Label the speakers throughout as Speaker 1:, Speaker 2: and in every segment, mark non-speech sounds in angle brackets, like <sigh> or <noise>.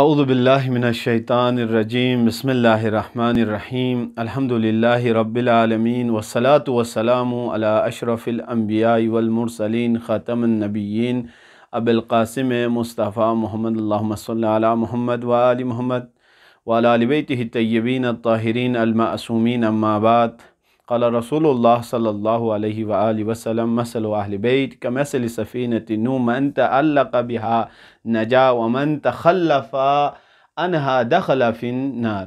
Speaker 1: अउदबिल्लिमिनशैतानरजीम बसमीम अलहमदिल्ला रबालमीन वसलात वसलाम अला वलमरसलिन ख़तमनबीन अबिलकासम मुस्तफ़ा मोहम्मद सल महमद वाल महमद वालबत तय्यबीन ताहरीन अलमासूमिन अम्माबाद कल रसूल सल्ला वसलम मसल अहलबैत نوح من تعلق بها तबिहा नजा تخلف عنها अनहा في नार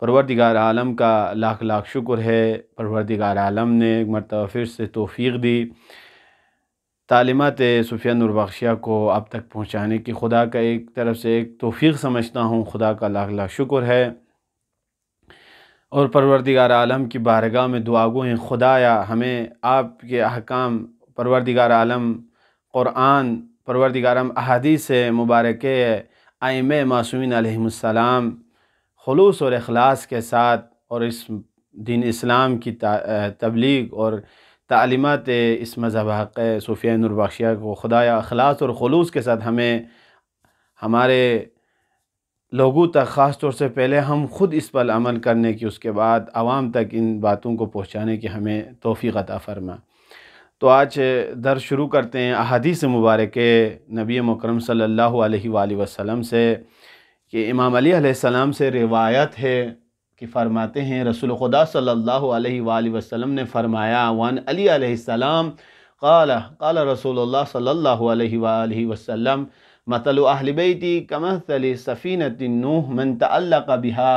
Speaker 1: परवरदिगार आलम का लाख लाख शुक्र है परवरदिगार आलम ने एक मरतबा फिर से तोफ़ी दी तालीमत सूफिया बख्शिया को अब तक पहुँचाने की खुदा का एक तरफ से एक तोफ़ी समझता हूँ खुदा का लाख लाख शुक्र है और परवरदिगार आलम की बारगाह में दुआगु हैं खुदाया हमें आपके अहकाम परवरदिगार आलम क़ुरान परवरदिगार आलम अहादीस मुबारक आयम मासूमिन आलम खलूस और अखलास के साथ और इस दिन इस्लाम की तबलीग और तालीमत इस मज़हब हक़ सूफिया नूरबख्शिया को खुदाया अखलास और खलूस के साथ हमें हमारे लोगों तक ख़ास तौर से पहले हम ख़ुद इस पर अमल करने की उसके बाद आवाम तक इन बातों को पहुँचाने की हमें तोफ़ी अता फ़रमा तो आज दर शुरू करते हैं अहदीस मुबारक नबी मकरम सल्ला वसम से कि इमाम अली सलाम से रिवायत है कि फ़रमाते हैं रसूल खुदा सल्ला वसम ने फ़रमाया वन अली सलाम काला काला रसूल सल्ला वसम मतल अहलबैती कमसल सफ़ीनतनूह मन तल्ल बिहा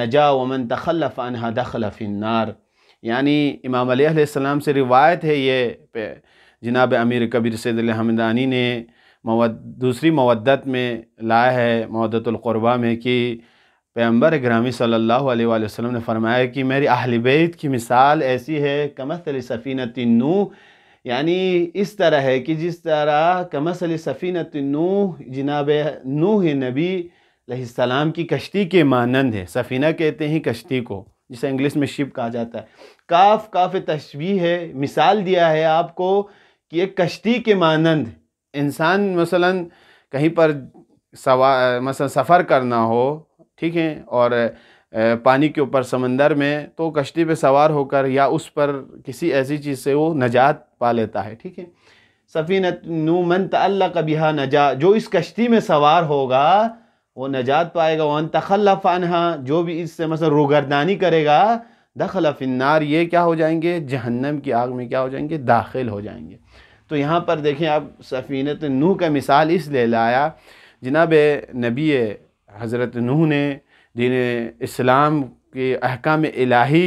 Speaker 1: नजा वमन तखलफ़ अनहा दखलफ़िनार यानी इमाम से रिवायत है ये जनाब अमीर कबीर हमदानी ने मवद दूसरी मवदत में लाया है मवदतुल्क़ुरबा में कि पैम्बर ग्रामी सल्लल्लाहु अलैहि वसल्लम ने फरमाया कि मेरी अहल बैत की मिसाल ऐसी है कमसल सफ़ीनतनूह यानी इस तरह है कि जिस तरह कमसल सफ़ीनत नू जनाब नूह नबी सलाम की कश्ती के मानंद है सफ़ीना कहते हैं कश्ती को जिसे इंग्लिश में शिप कहा जाता है काफ काफ तशबी है मिसाल दिया है आपको कि एक कश्ती के मानंद इंसान मसलन कहीं पर सवा मसलन सफ़र करना हो ठीक है और पानी के ऊपर समंदर में तो कश्ती पे सवार होकर या उस पर किसी ऐसी चीज़ से वो नजात पा लेता है ठीक है सफ़ीनत नूमन तल्ला कबिहा नजा जो इस कश्ती में सवार होगा वो नजात पाएगा वन तखल्ला फ़ानहा जो भी इससे मतलब रोगरदानी करेगा दखल फिनार ये क्या हो जाएंगे जहन्नम की आग में क्या हो जाएंगे दाखिल हो जाएंगे तो यहाँ पर देखें आप सफ़ीनत नूह का मिसाल इसलिए लाया जनाब नबी हज़रत नूह ने दीन इस्लाम के अहकाम इलाही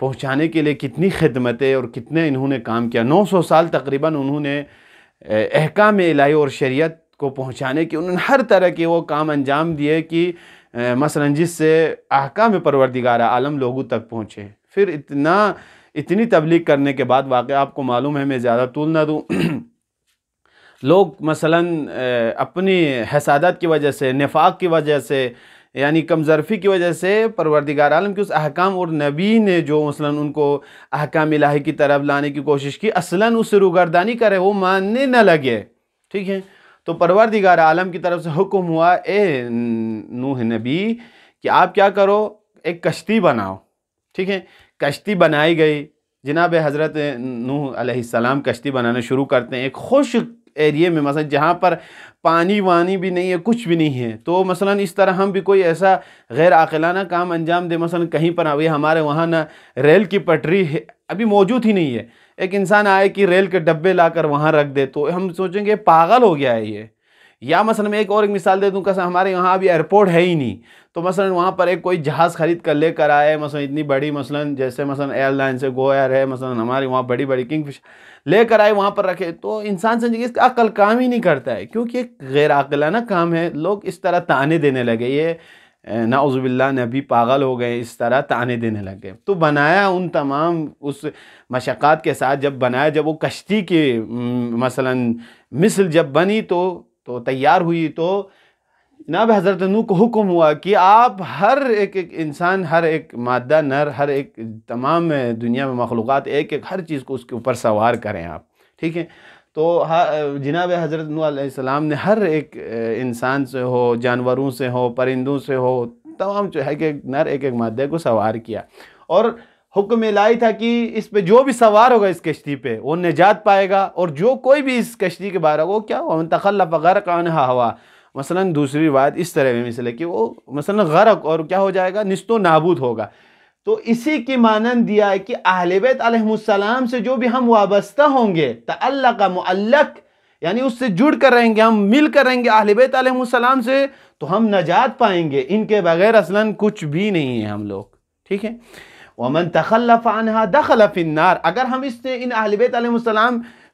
Speaker 1: पहुँचाने के लिए कितनी खिदमतें और कितने इन्होंने काम किया 900 साल तकरीबन उन्होंने अहकाम इलाही और शरीयत को पहुँचाने के उन्होंने हर तरह के वो काम अंजाम दिए कि मसलन जिससे अहकाम परवरदिगार आलम लोगों तक पहुँचे फिर इतना इतनी तबलीग करने के बाद वाक़ आपको मालूम है मैं ज़्यादा तूल ना दूँ <clears throat> लोग मसलन अपनी हसादत की वजह से नफाक की वजह से यानी कमज़रफ़ी की वजह से परवरदिगार आलम के उस अहकाम और नबी ने जो मसला उनको अहकाम इलाही की तरफ लाने की कोशिश की असला उससे रुगरदानी करे वो मानने न लगे ठीक है तो परवरदिगार आलम की तरफ से हुक्म हुआ ए नूह नबी कि आप क्या करो एक कश्ती बनाओ ठीक है कश्ती बनाई गई जनाब हज़रत नूह सलाम कश्ती बनाना शुरू करते हैं एक खुश एरिए में मसलन जहाँ पर पानी वानी भी नहीं है कुछ भी नहीं है तो मसलन इस तरह हम भी कोई ऐसा गैर आकलाना काम अंजाम दे मसलन कहीं पर अभी हमारे वहाँ ना रेल की पटरी है अभी मौजूद ही नहीं है एक इंसान आए कि रेल के डब्बे लाकर वहाँ रख दे तो हम सोचेंगे पागल हो गया है ये या मसलन मैं एक और एक मिसाल दे दूँ कसा हमारे यहाँ अभी एयरपोर्ट है ही नहीं तो मसलन वहाँ पर एक कोई जहाज़ ख़रीद कर लेकर आए मसलन इतनी बड़ी मसलन जैसे मसलन एयरलाइन से गो एयर है मसलन हमारे वहाँ बड़ी बड़ी किंग फिश लेकर आए वहाँ पर रखे तो इंसान समझिए इसका अकल काम ही नहीं करता है क्योंकि एक गैर अकलाना काम है लोग इस तरह ताने देने लगे ये नाउज़बिल्ला नबी पागल हो गए इस तरह ताने देने लग गए तो बनाया उन तमाम उस मशक्क़ात के साथ जब बनाया जब वो कश्ती के मसलन मिसल जब बनी तो तो तैयार हुई तो जनाब हज़रत नू को हुक्म हुआ कि आप हर एक एक इंसान हर एक मादा नर हर एक तमाम दुनिया में मखलूक एक एक हर चीज़ को उसके ऊपर सवार करें आप ठीक है तो जनाब हज़रत नूसम ने हर एक इंसान से हो जानवरों से हो परिंदों से हो तमाम जो है कि नर एक एक मादे को सवार किया और हुक्म लाई था कि इस पे जो भी सवार होगा इस कश्ती पे वो निजात पाएगा और जो कोई भी इस कश्ती के बाहर होगा वो क्या हुआ तखल वगैरह कान हवा मसलन दूसरी बात इस तरह में मिसल है कि वो मसलन गर्क और क्या हो जाएगा नस्तो नाबूद होगा तो इसी की मानन दिया है कि आलम से जो भी हम वाबस्ता होंगे तल्ला का मल्लक यानी उससे जुड़ कर रहेंगे हम मिल कर रहेंगे आलम से तो हम नजात पाएंगे इनके बगैर असला कुछ भी नहीं है हम लोग ठीक है वमन तखल्लफ़ अनहा दखल अगर हम इससे इन अहलबैत आलम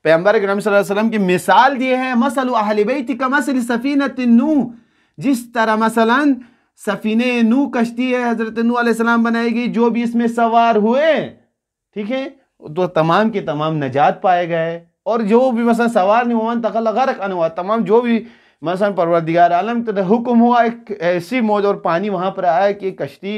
Speaker 1: पैम्बर वसल्लम की मिसाल दिए हैं मसल अहलबैत मसल सफ़ीनत नू जिस तरह मसला सफ़ीन नू कश्ती है हज़रत नू बनाएगी जो भी इसमें सवार हुए ठीक है तो तमाम के तमाम नजात पाए गए और जो भी मसल सवार नहीं हुआ तखल गर्क हुआ तमाम जो भी मसलन परवरदिगार आलम तो हुक्म हुआ एक ऐसी मौज और पानी वहाँ पर आया कि कश्ती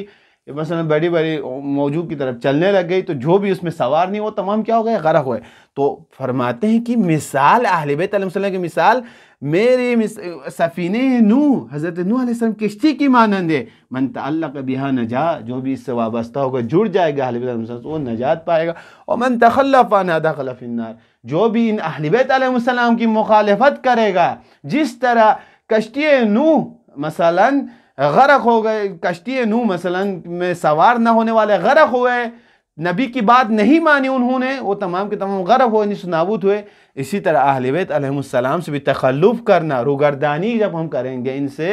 Speaker 1: मसलन बड़ी बड़ी मौजू की तरफ चलने लग गई तो जो भी उसमें सवार नहीं वो तमाम क्या हो गए गरक हुए तो फरमाते हैं कि मिसाल आहल तलम की मिसाल मेरे मिस, सफ़ीने नू हज़रत आसम किश्ती की मानंद है मन तल्ला बिहा नजा जो भी इससे वाबस्ता होगा जुड़ जाएगा अहलब तो वो नजात पाएगा और मन तखल्लफ़ान दखलफ़िनार जो भी इन तलम की मुखालफत करेगा जिस तरह कश्ती नू मसला गरक हो गए कश्ती नू मसलन में सवार ना होने वाले गरक हो गए नबी की बात नहीं मानी उन्होंने वो तमाम के तमाम हो हुए नाबूद हुए इसी तरह अहलबैत अलैहिस्सलाम से भी तखल्लुफ़ करना रुगरदानी जब हम करेंगे इनसे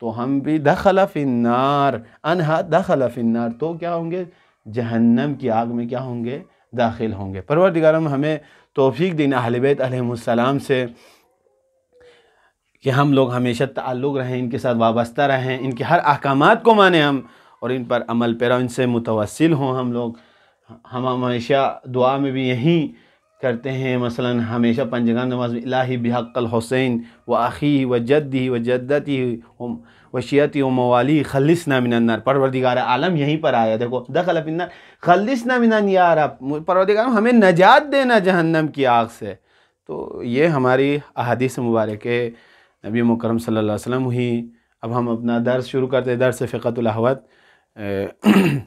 Speaker 1: तो हम भी दखल फिनार अनहा दखल फिनार तो क्या होंगे जहन्नम की आग में क्या होंगे दाखिल होंगे दिगारम हमें तोफ़ी दिन अहलबैत अलैहिस्सलाम से कि हम लोग हमेशा ताल्लुक़ रहें इनके साथ वाबस्ता रहें इनके हर अहकाम को माने हम और इन पर अमल पैरा इनसे मुतवसिल हों हम लोग हम हमेशा दुआ में भी यहीं करते हैं मसलन हमेशा पंजगान नमाज में इलाही बिहक़ल हुसैन व आखी व जद्दी व जद्दती वशियती व मवाली खलिस ना मिनन्नार परवरदिगार आलम यहीं पर आया देखो दखल अपना खलिस ना मिनन यार परवरदिगार हमें नजात देना जहन्नम की आग से तो ये हमारी अहदीस मुबारक है नबी मुकरम सल्लल्लाहु अलैहि वसल्लम हुई अब हम अपना दर्स शुरू करते हैं दर्स फ़िकतुलहवत